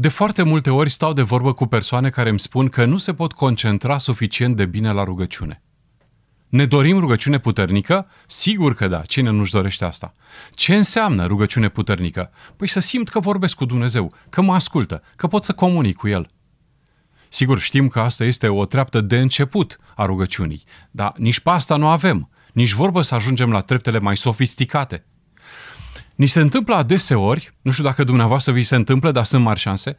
De foarte multe ori stau de vorbă cu persoane care îmi spun că nu se pot concentra suficient de bine la rugăciune. Ne dorim rugăciune puternică? Sigur că da, cine nu-și dorește asta? Ce înseamnă rugăciune puternică? Păi să simt că vorbesc cu Dumnezeu, că mă ascultă, că pot să comunic cu El. Sigur, știm că asta este o treaptă de început a rugăciunii, dar nici pe asta nu avem, nici vorbă să ajungem la treptele mai sofisticate – Ni se întâmplă adeseori, nu știu dacă dumneavoastră vi se întâmplă, dar sunt mari șanse,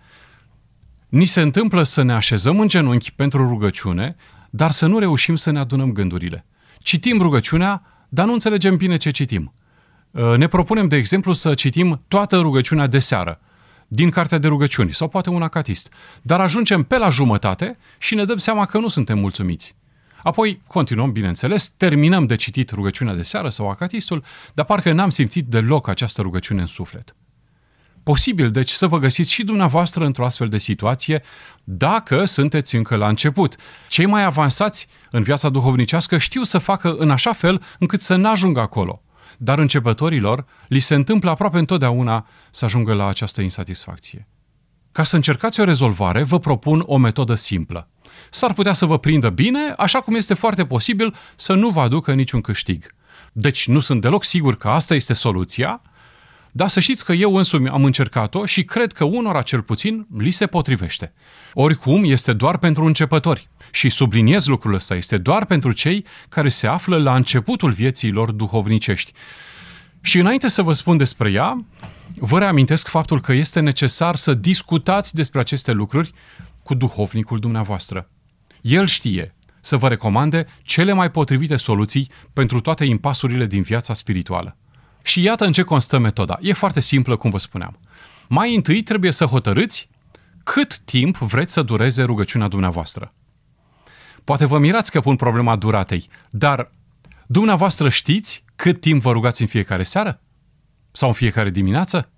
ni se întâmplă să ne așezăm în genunchi pentru rugăciune, dar să nu reușim să ne adunăm gândurile. Citim rugăciunea, dar nu înțelegem bine ce citim. Uh, ne propunem, de exemplu, să citim toată rugăciunea de seară, din cartea de rugăciuni, sau poate un acatist. Dar ajungem pe la jumătate și ne dăm seama că nu suntem mulțumiți. Apoi continuăm, bineînțeles, terminăm de citit rugăciunea de seară sau acatistul, dar parcă n-am simțit deloc această rugăciune în suflet. Posibil, deci, să vă găsiți și dumneavoastră într-o astfel de situație, dacă sunteți încă la început. Cei mai avansați în viața duhovnicească știu să facă în așa fel încât să n-ajungă acolo. Dar începătorilor li se întâmplă aproape întotdeauna să ajungă la această insatisfacție. Ca să încercați o rezolvare, vă propun o metodă simplă – s-ar putea să vă prindă bine, așa cum este foarte posibil să nu vă aducă niciun câștig. Deci nu sunt deloc sigur că asta este soluția, dar să știți că eu însumi am încercat-o și cred că unora cel puțin li se potrivește. Oricum, este doar pentru începători. Și subliniez lucrul ăsta, este doar pentru cei care se află la începutul vieții lor duhovnicești. Și înainte să vă spun despre ea, vă reamintesc faptul că este necesar să discutați despre aceste lucruri cu duhovnicul dumneavoastră. El știe să vă recomande cele mai potrivite soluții pentru toate impasurile din viața spirituală. Și iată în ce constă metoda. E foarte simplă, cum vă spuneam. Mai întâi trebuie să hotărâți cât timp vreți să dureze rugăciunea dumneavoastră. Poate vă mirați că pun problema duratei, dar dumneavoastră știți cât timp vă rugați în fiecare seară? Sau în fiecare dimineață?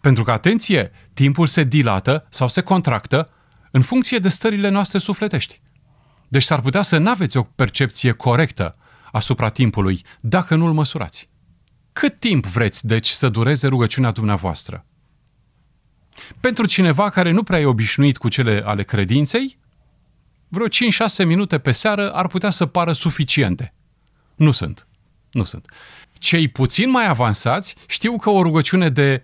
Pentru că, atenție, timpul se dilată sau se contractă în funcție de stările noastre sufletești. Deci s-ar putea să nu aveți o percepție corectă asupra timpului dacă nu-l măsurați. Cât timp vreți, deci, să dureze rugăciunea dumneavoastră? Pentru cineva care nu prea e obișnuit cu cele ale credinței, vreo 5-6 minute pe seară ar putea să pară suficiente. Nu sunt. Nu sunt. Cei puțin mai avansați știu că o rugăciune de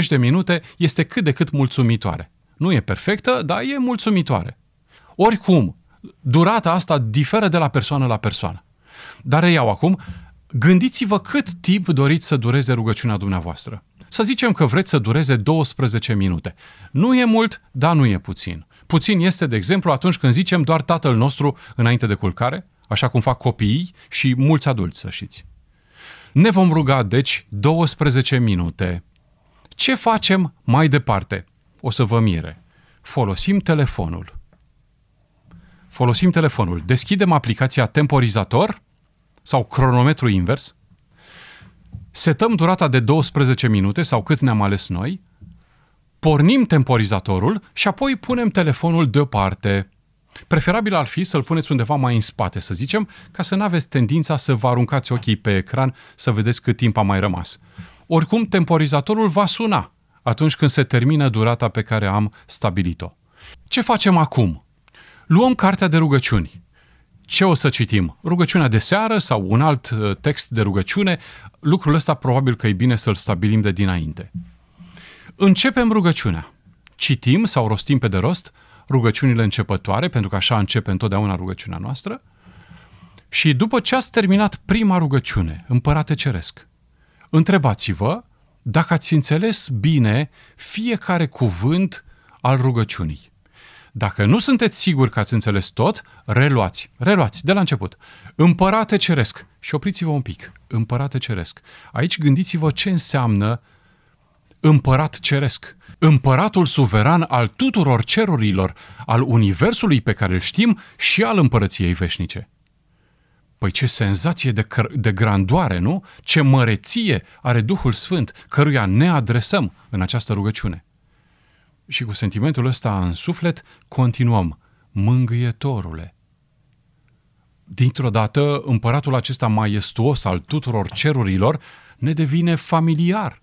15-20 de minute este cât de cât mulțumitoare. Nu e perfectă, dar e mulțumitoare. Oricum, durata asta diferă de la persoană la persoană. Dar reiau acum, gândiți-vă cât timp doriți să dureze rugăciunea dumneavoastră. Să zicem că vreți să dureze 12 minute. Nu e mult, dar nu e puțin. Puțin este, de exemplu, atunci când zicem doar Tatăl nostru înainte de culcare, așa cum fac copiii și mulți adulți, să știți. Ne vom ruga, deci, 12 minute. Ce facem mai departe? O să vă mire. Folosim telefonul. Folosim telefonul. Deschidem aplicația temporizator sau cronometru invers. Setăm durata de 12 minute sau cât ne-am ales noi. Pornim temporizatorul și apoi punem telefonul deoparte. Preferabil ar fi să-l puneți undeva mai în spate, să zicem, ca să nu aveți tendința să vă aruncați ochii pe ecran să vedeți cât timp a mai rămas. Oricum, temporizatorul va suna atunci când se termină durata pe care am stabilit-o. Ce facem acum? Luăm cartea de rugăciuni. Ce o să citim? Rugăciunea de seară sau un alt uh, text de rugăciune? Lucrul ăsta probabil că e bine să-l stabilim de dinainte. Începem rugăciunea. Citim sau rostim pe de rost rugăciunile începătoare, pentru că așa începe întotdeauna rugăciunea noastră. Și după ce ați terminat prima rugăciune, Împărate Ceresc, Întrebați-vă dacă ați înțeles bine fiecare cuvânt al rugăciunii. Dacă nu sunteți siguri că ați înțeles tot, reluați, reluați de la început. Împărate ceresc. Și opriți-vă un pic. Împărate ceresc. Aici gândiți-vă ce înseamnă împărat ceresc. Împăratul suveran al tuturor cerurilor, al universului pe care îl știm și al împărăției veșnice. Păi ce senzație de, cr- de grandoare, nu? Ce măreție are Duhul Sfânt, căruia ne adresăm în această rugăciune. Și cu sentimentul ăsta în suflet continuăm. Mângâietorule! Dintr-o dată, împăratul acesta maiestuos al tuturor cerurilor ne devine familiar.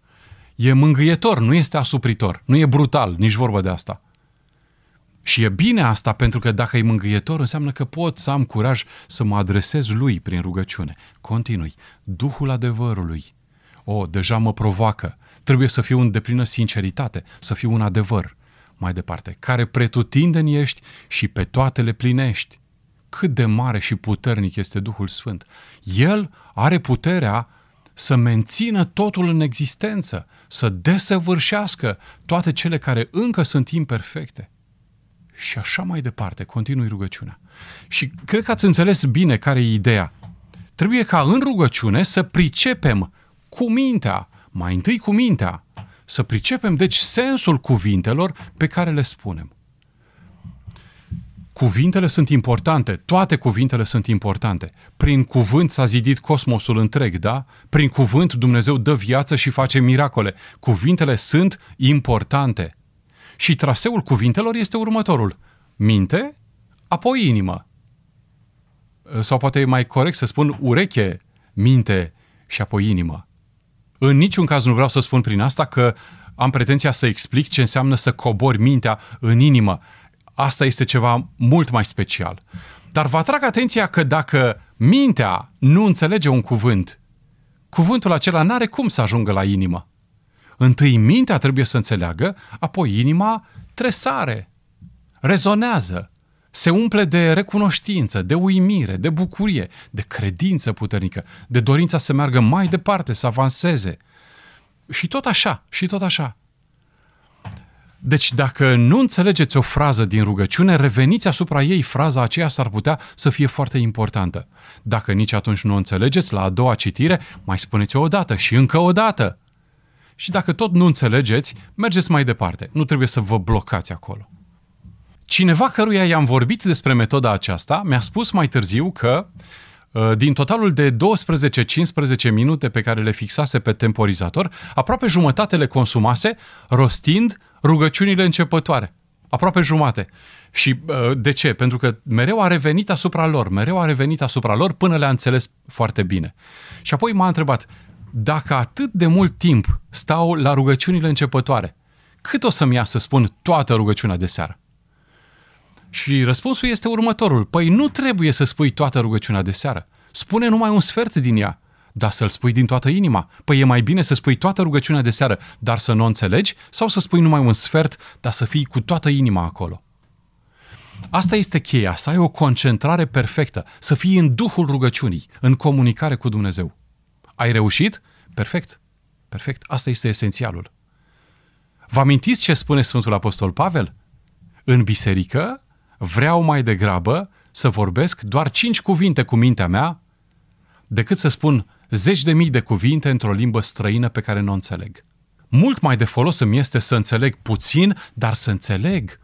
E mângâietor, nu este asupritor, nu e brutal, nici vorbă de asta. Și e bine asta pentru că dacă e mângâietor, înseamnă că pot să am curaj să mă adresez lui prin rugăciune. Continui. Duhul adevărului. O, oh, deja mă provoacă. Trebuie să fiu în deplină sinceritate, să fiu un adevăr. Mai departe, care pretutindeni ești și pe toate le plinești. Cât de mare și puternic este Duhul Sfânt. El are puterea să mențină totul în existență, să desăvârșească toate cele care încă sunt imperfecte și așa mai departe, continui rugăciunea. Și cred că ați înțeles bine care e ideea. Trebuie ca în rugăciune să pricepem cu mintea, mai întâi cu mintea, să pricepem deci sensul cuvintelor pe care le spunem. Cuvintele sunt importante, toate cuvintele sunt importante. Prin cuvânt s-a zidit cosmosul întreg, da? Prin cuvânt Dumnezeu dă viață și face miracole. Cuvintele sunt importante. Și traseul cuvintelor este următorul. Minte, apoi inimă. Sau poate e mai corect să spun ureche, minte și apoi inimă. În niciun caz nu vreau să spun prin asta că am pretenția să explic ce înseamnă să cobori mintea în inimă. Asta este ceva mult mai special. Dar vă atrag atenția că dacă mintea nu înțelege un cuvânt, cuvântul acela n-are cum să ajungă la inimă. Întâi mintea trebuie să înțeleagă, apoi inima tresare, rezonează, se umple de recunoștință, de uimire, de bucurie, de credință puternică, de dorința să meargă mai departe, să avanseze. Și tot așa, și tot așa. Deci dacă nu înțelegeți o frază din rugăciune, reveniți asupra ei, fraza aceea s-ar putea să fie foarte importantă. Dacă nici atunci nu o înțelegeți, la a doua citire, mai spuneți-o dată și încă o dată și dacă tot nu înțelegeți, mergeți mai departe. Nu trebuie să vă blocați acolo. Cineva căruia i-am vorbit despre metoda aceasta mi-a spus mai târziu că uh, din totalul de 12-15 minute pe care le fixase pe temporizator, aproape jumătate le consumase rostind rugăciunile începătoare. Aproape jumate. Și uh, de ce? Pentru că mereu a revenit asupra lor, mereu a revenit asupra lor până le-a înțeles foarte bine. Și apoi m-a întrebat, dacă atât de mult timp stau la rugăciunile începătoare, cât o să-mi ia să spun toată rugăciunea de seară? Și răspunsul este următorul. Păi nu trebuie să spui toată rugăciunea de seară. Spune numai un sfert din ea, dar să-l spui din toată inima. Păi e mai bine să spui toată rugăciunea de seară, dar să nu o înțelegi, sau să spui numai un sfert, dar să fii cu toată inima acolo. Asta este cheia, să ai o concentrare perfectă, să fii în duhul rugăciunii, în comunicare cu Dumnezeu. Ai reușit? Perfect. Perfect. Asta este esențialul. Vă amintiți ce spune Sfântul Apostol Pavel? În biserică vreau mai degrabă să vorbesc doar cinci cuvinte cu mintea mea decât să spun zeci de mii de cuvinte într-o limbă străină pe care nu o înțeleg. Mult mai de folos îmi este să înțeleg puțin, dar să înțeleg,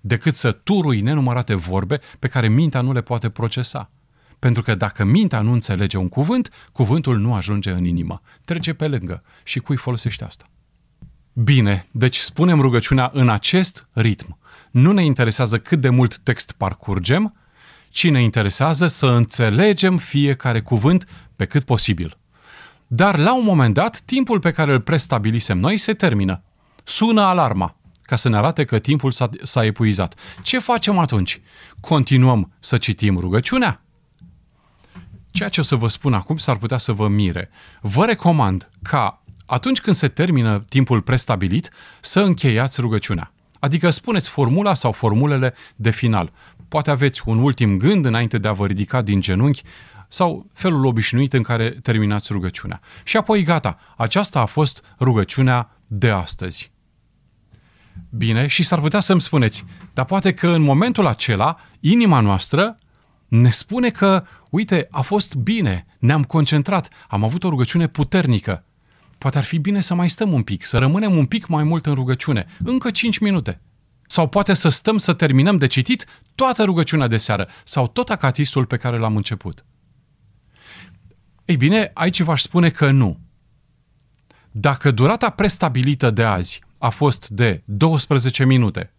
decât să turui nenumărate vorbe pe care mintea nu le poate procesa. Pentru că dacă mintea nu înțelege un cuvânt, cuvântul nu ajunge în inimă. Trece pe lângă. Și cui folosește asta? Bine, deci spunem rugăciunea în acest ritm. Nu ne interesează cât de mult text parcurgem, ci ne interesează să înțelegem fiecare cuvânt pe cât posibil. Dar la un moment dat, timpul pe care îl prestabilisem noi se termină. Sună alarma ca să ne arate că timpul s-a, s-a epuizat. Ce facem atunci? Continuăm să citim rugăciunea? Ceea ce o să vă spun acum s-ar putea să vă mire. Vă recomand ca atunci când se termină timpul prestabilit, să încheiați rugăciunea. Adică spuneți formula sau formulele de final. Poate aveți un ultim gând înainte de a vă ridica din genunchi sau felul obișnuit în care terminați rugăciunea. Și apoi gata, aceasta a fost rugăciunea de astăzi. Bine, și s-ar putea să-mi spuneți, dar poate că în momentul acela, inima noastră ne spune că uite, a fost bine, ne-am concentrat, am avut o rugăciune puternică. Poate ar fi bine să mai stăm un pic, să rămânem un pic mai mult în rugăciune, încă 5 minute. Sau poate să stăm să terminăm de citit toată rugăciunea de seară sau tot acatistul pe care l-am început. Ei bine, aici v-aș spune că nu. Dacă durata prestabilită de azi a fost de 12 minute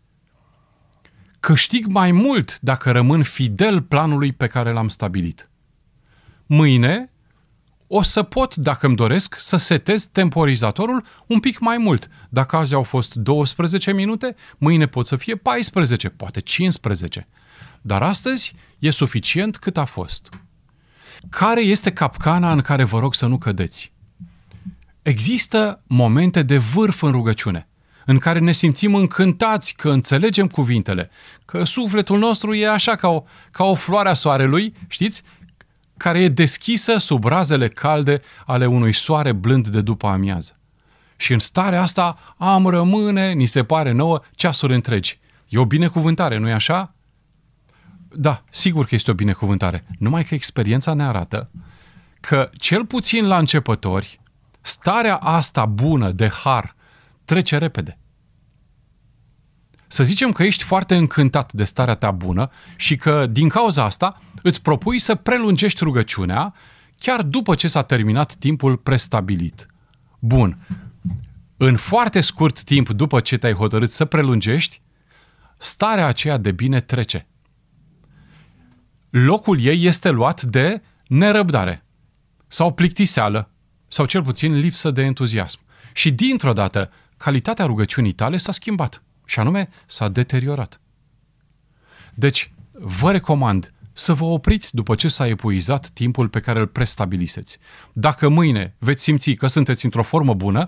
Câștig mai mult dacă rămân fidel planului pe care l-am stabilit. Mâine o să pot, dacă îmi doresc, să setez temporizatorul un pic mai mult. Dacă azi au fost 12 minute, mâine pot să fie 14, poate 15. Dar astăzi e suficient cât a fost. Care este capcana în care vă rog să nu cădeți? Există momente de vârf în rugăciune – în care ne simțim încântați că înțelegem cuvintele, că sufletul nostru e așa ca o, ca o floare a soarelui, știți? Care e deschisă sub razele calde ale unui soare blând de după amiază. Și în starea asta am rămâne, ni se pare nouă, ceasuri întregi. E o binecuvântare, nu-i așa? Da, sigur că este o binecuvântare. Numai că experiența ne arată că, cel puțin la începători, starea asta bună de har trece repede. Să zicem că ești foarte încântat de starea ta bună și că din cauza asta îți propui să prelungești rugăciunea chiar după ce s-a terminat timpul prestabilit. Bun. În foarte scurt timp după ce te-ai hotărât să prelungești, starea aceea de bine trece. Locul ei este luat de nerăbdare sau plictiseală sau cel puțin lipsă de entuziasm. Și dintr-o dată calitatea rugăciunii tale s-a schimbat și anume s-a deteriorat. Deci, vă recomand să vă opriți după ce s-a epuizat timpul pe care îl prestabiliseți. Dacă mâine veți simți că sunteți într-o formă bună,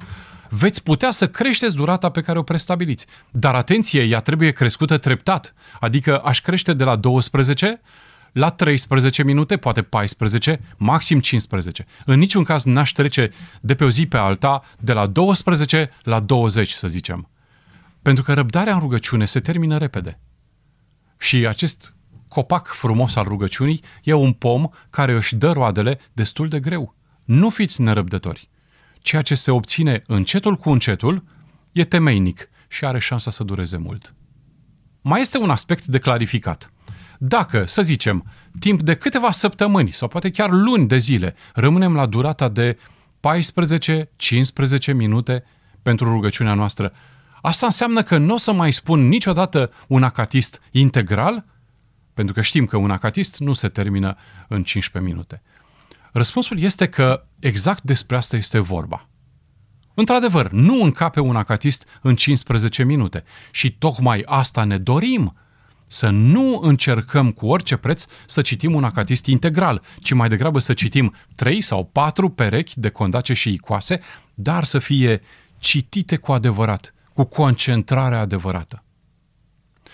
veți putea să creșteți durata pe care o prestabiliți. Dar atenție, ea trebuie crescută treptat. Adică aș crește de la 12 la 13 minute, poate 14, maxim 15. În niciun caz n-aș trece de pe o zi pe alta de la 12 la 20, să zicem. Pentru că răbdarea în rugăciune se termină repede. Și acest copac frumos al rugăciunii e un pom care își dă roadele destul de greu. Nu fiți nerăbdători. Ceea ce se obține încetul cu încetul e temeinic și are șansa să dureze mult. Mai este un aspect de clarificat. Dacă, să zicem, timp de câteva săptămâni sau poate chiar luni de zile, rămânem la durata de 14-15 minute pentru rugăciunea noastră, asta înseamnă că nu o să mai spun niciodată un acatist integral, pentru că știm că un acatist nu se termină în 15 minute. Răspunsul este că exact despre asta este vorba. Într-adevăr, nu încape un acatist în 15 minute și tocmai asta ne dorim – să nu încercăm cu orice preț să citim un acatist integral, ci mai degrabă să citim trei sau patru perechi de condace și icoase, dar să fie citite cu adevărat, cu concentrare adevărată.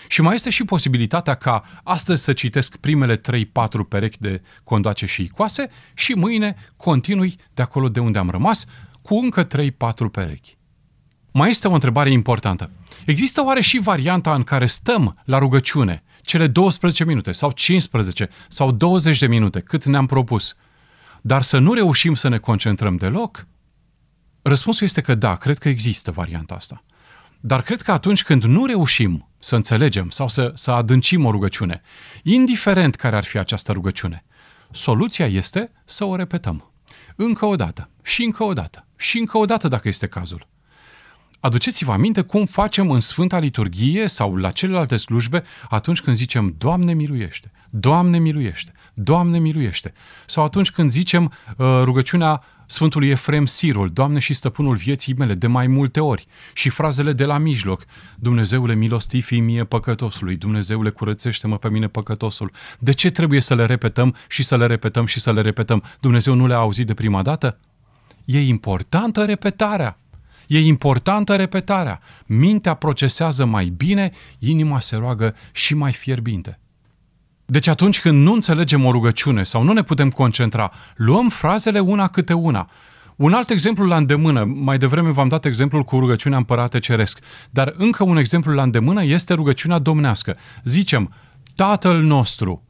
Și mai este și posibilitatea ca astăzi să citesc primele 3-4 perechi de condace și icoase și mâine continui de acolo de unde am rămas cu încă 3-4 perechi. Mai este o întrebare importantă. Există oare și varianta în care stăm la rugăciune cele 12 minute sau 15 sau 20 de minute cât ne-am propus, dar să nu reușim să ne concentrăm deloc? Răspunsul este că da, cred că există varianta asta. Dar cred că atunci când nu reușim să înțelegem sau să, să adâncim o rugăciune, indiferent care ar fi această rugăciune, soluția este să o repetăm. Încă o dată, și încă o dată, și încă o dată dacă este cazul. Aduceți-vă aminte cum facem în Sfânta Liturghie sau la celelalte slujbe atunci când zicem Doamne miluiește, Doamne miluiește, Doamne miluiește. Sau atunci când zicem uh, rugăciunea Sfântului Efrem Sirul, Doamne și stăpânul vieții mele, de mai multe ori, și frazele de la mijloc, Dumnezeule milostiv fii mie păcătosului, Dumnezeule curățește-mă pe mine păcătosul. De ce trebuie să le repetăm și să le repetăm și să le repetăm? Dumnezeu nu le-a auzit de prima dată? E importantă repetarea. E importantă repetarea. Mintea procesează mai bine, inima se roagă și mai fierbinte. Deci atunci când nu înțelegem o rugăciune sau nu ne putem concentra, luăm frazele una câte una. Un alt exemplu la îndemână, mai devreme v-am dat exemplul cu rugăciunea împărate ceresc, dar încă un exemplu la îndemână este rugăciunea domnească. Zicem, Tatăl nostru,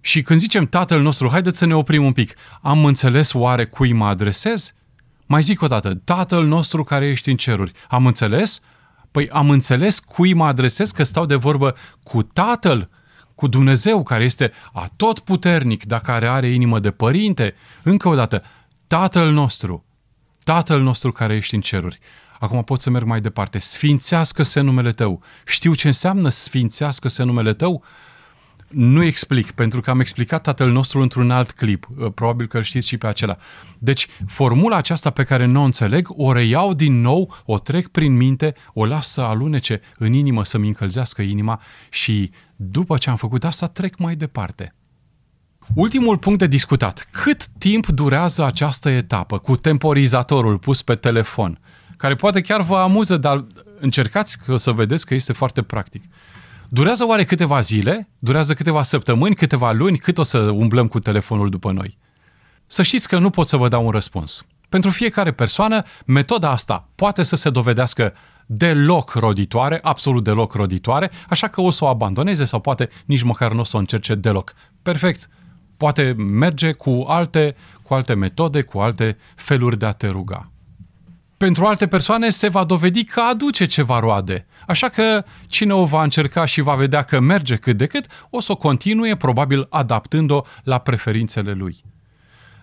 și când zicem Tatăl nostru, haideți să ne oprim un pic. Am înțeles oare cui mă adresez? Mai zic o dată, Tatăl nostru care ești în ceruri. Am înțeles? Păi am înțeles cui mă adresez că stau de vorbă cu Tatăl, cu Dumnezeu care este atotputernic, dar care are inimă de părinte. Încă o dată, Tatăl nostru, Tatăl nostru care ești în ceruri. Acum pot să merg mai departe. Sfințească-se numele tău. Știu ce înseamnă sfințească-se numele tău? Nu explic, pentru că am explicat tatăl nostru într-un alt clip. Uh, probabil că îl știți și pe acela. Deci, formula aceasta pe care nu o înțeleg, o reiau din nou, o trec prin minte, o las să alunece în inimă, să-mi încălzească inima și după ce am făcut asta, trec mai departe. Ultimul punct de discutat. Cât timp durează această etapă cu temporizatorul pus pe telefon? Care poate chiar vă amuză, dar încercați să vedeți că este foarte practic. Durează oare câteva zile? Durează câteva săptămâni, câteva luni? Cât o să umblăm cu telefonul după noi? Să știți că nu pot să vă dau un răspuns. Pentru fiecare persoană, metoda asta poate să se dovedească deloc roditoare, absolut deloc roditoare, așa că o să o abandoneze sau poate nici măcar nu o să o încerce deloc. Perfect. Poate merge cu alte, cu alte metode, cu alte feluri de a te ruga pentru alte persoane se va dovedi că aduce ceva roade. Așa că cine o va încerca și va vedea că merge cât de cât, o să o continue, probabil adaptând-o la preferințele lui.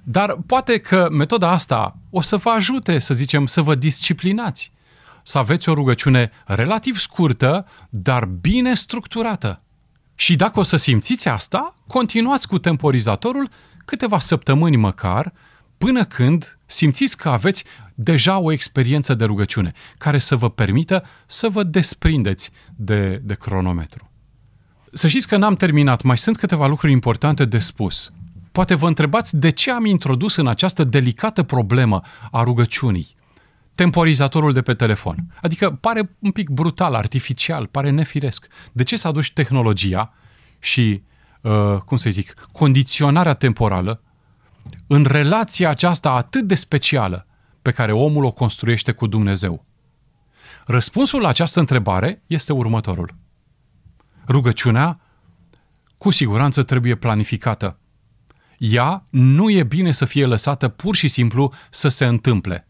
Dar poate că metoda asta o să vă ajute, să zicem, să vă disciplinați, să aveți o rugăciune relativ scurtă, dar bine structurată. Și dacă o să simțiți asta, continuați cu temporizatorul câteva săptămâni măcar, până când simțiți că aveți deja o experiență de rugăciune care să vă permită să vă desprindeți de, de cronometru. Să știți că n-am terminat, mai sunt câteva lucruri importante de spus. Poate vă întrebați de ce am introdus în această delicată problemă a rugăciunii temporizatorul de pe telefon. Adică pare un pic brutal, artificial, pare nefiresc. De ce să aduci tehnologia și, uh, cum să zic, condiționarea temporală în relația aceasta atât de specială pe care omul o construiește cu Dumnezeu? Răspunsul la această întrebare este următorul. Rugăciunea, cu siguranță, trebuie planificată. Ea nu e bine să fie lăsată pur și simplu să se întâmple.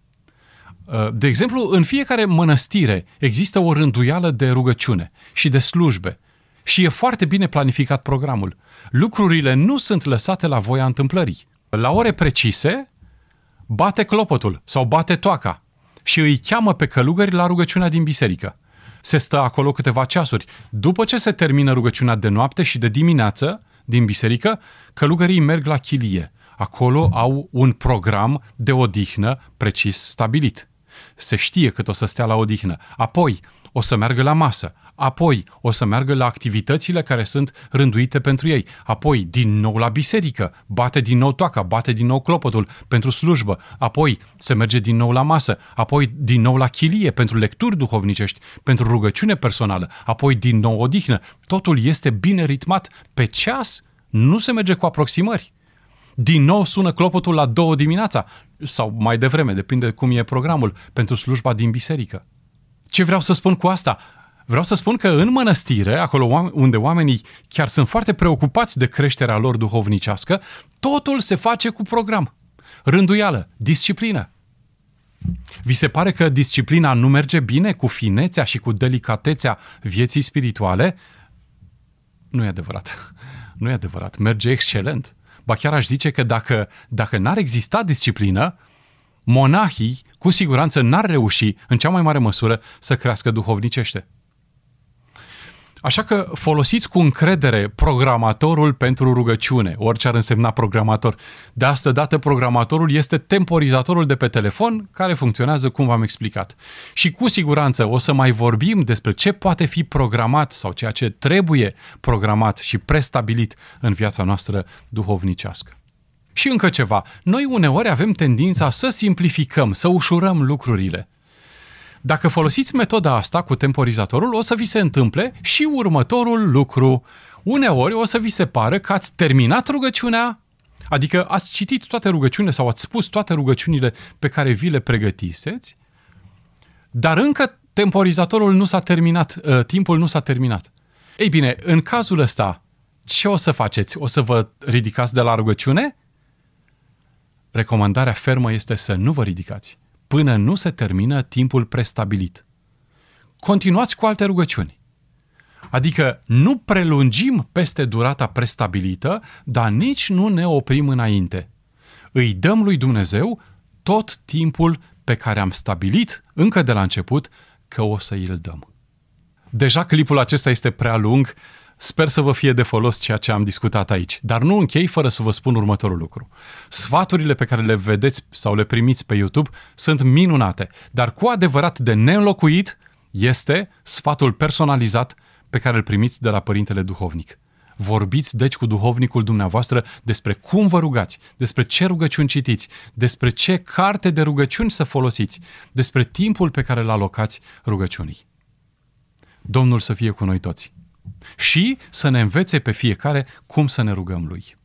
Uh, de exemplu, în fiecare mănăstire există o rânduială de rugăciune și de slujbe și e foarte bine planificat programul. Lucrurile nu sunt lăsate la voia întâmplării. La ore precise, bate clopotul sau bate toaca și îi cheamă pe călugări la rugăciunea din biserică. Se stă acolo câteva ceasuri. După ce se termină rugăciunea de noapte și de dimineață din biserică, călugării merg la chilie. Acolo au un program de odihnă precis stabilit. Se știe cât o să stea la odihnă. Apoi o să meargă la masă apoi o să meargă la activitățile care sunt rânduite pentru ei, apoi din nou la biserică, bate din nou toaca, bate din nou clopotul pentru slujbă, apoi se merge din nou la masă, apoi din nou la chilie pentru lecturi duhovnicești, pentru rugăciune personală, apoi din nou odihnă. Totul este bine ritmat pe ceas, nu se merge cu aproximări. Din nou sună clopotul la două dimineața sau mai devreme, depinde cum e programul, pentru slujba din biserică. Ce vreau să spun cu asta? Vreau să spun că în mănăstire, acolo unde oamenii chiar sunt foarte preocupați de creșterea lor duhovnicească, totul se face cu program, rânduială, disciplină. Vi se pare că disciplina nu merge bine cu finețea și cu delicatețea vieții spirituale? Nu e adevărat. Nu e adevărat. Merge excelent. Ba chiar aș zice că dacă, dacă n-ar exista disciplină, monahii cu siguranță n-ar reuși în cea mai mare măsură să crească duhovnicește. Așa că folosiți cu încredere programatorul pentru rugăciune, orice ar însemna programator. De asta dată programatorul este temporizatorul de pe telefon care funcționează cum v-am explicat. Și cu siguranță o să mai vorbim despre ce poate fi programat sau ceea ce trebuie programat și prestabilit în viața noastră duhovnicească. Și încă ceva, noi uneori avem tendința să simplificăm, să ușurăm lucrurile. Dacă folosiți metoda asta cu temporizatorul, o să vi se întâmple și următorul lucru. Uneori o să vi se pară că ați terminat rugăciunea, adică ați citit toate rugăciunile sau ați spus toate rugăciunile pe care vi le pregătiseți, dar încă temporizatorul nu s-a terminat, ă, timpul nu s-a terminat. Ei bine, în cazul ăsta, ce o să faceți? O să vă ridicați de la rugăciune? Recomandarea fermă este să nu vă ridicați până nu se termină timpul prestabilit. Continuați cu alte rugăciuni. Adică nu prelungim peste durata prestabilită, dar nici nu ne oprim înainte. Îi dăm lui Dumnezeu tot timpul pe care am stabilit încă de la început că o să îl dăm. Deja clipul acesta este prea lung, Sper să vă fie de folos ceea ce am discutat aici, dar nu închei fără să vă spun următorul lucru. Sfaturile pe care le vedeți sau le primiți pe YouTube sunt minunate, dar cu adevărat de neînlocuit este sfatul personalizat pe care îl primiți de la Părintele Duhovnic. Vorbiți deci cu duhovnicul dumneavoastră despre cum vă rugați, despre ce rugăciuni citiți, despre ce carte de rugăciuni să folosiți, despre timpul pe care îl alocați rugăciunii. Domnul să fie cu noi toți! și să ne învețe pe fiecare cum să ne rugăm Lui.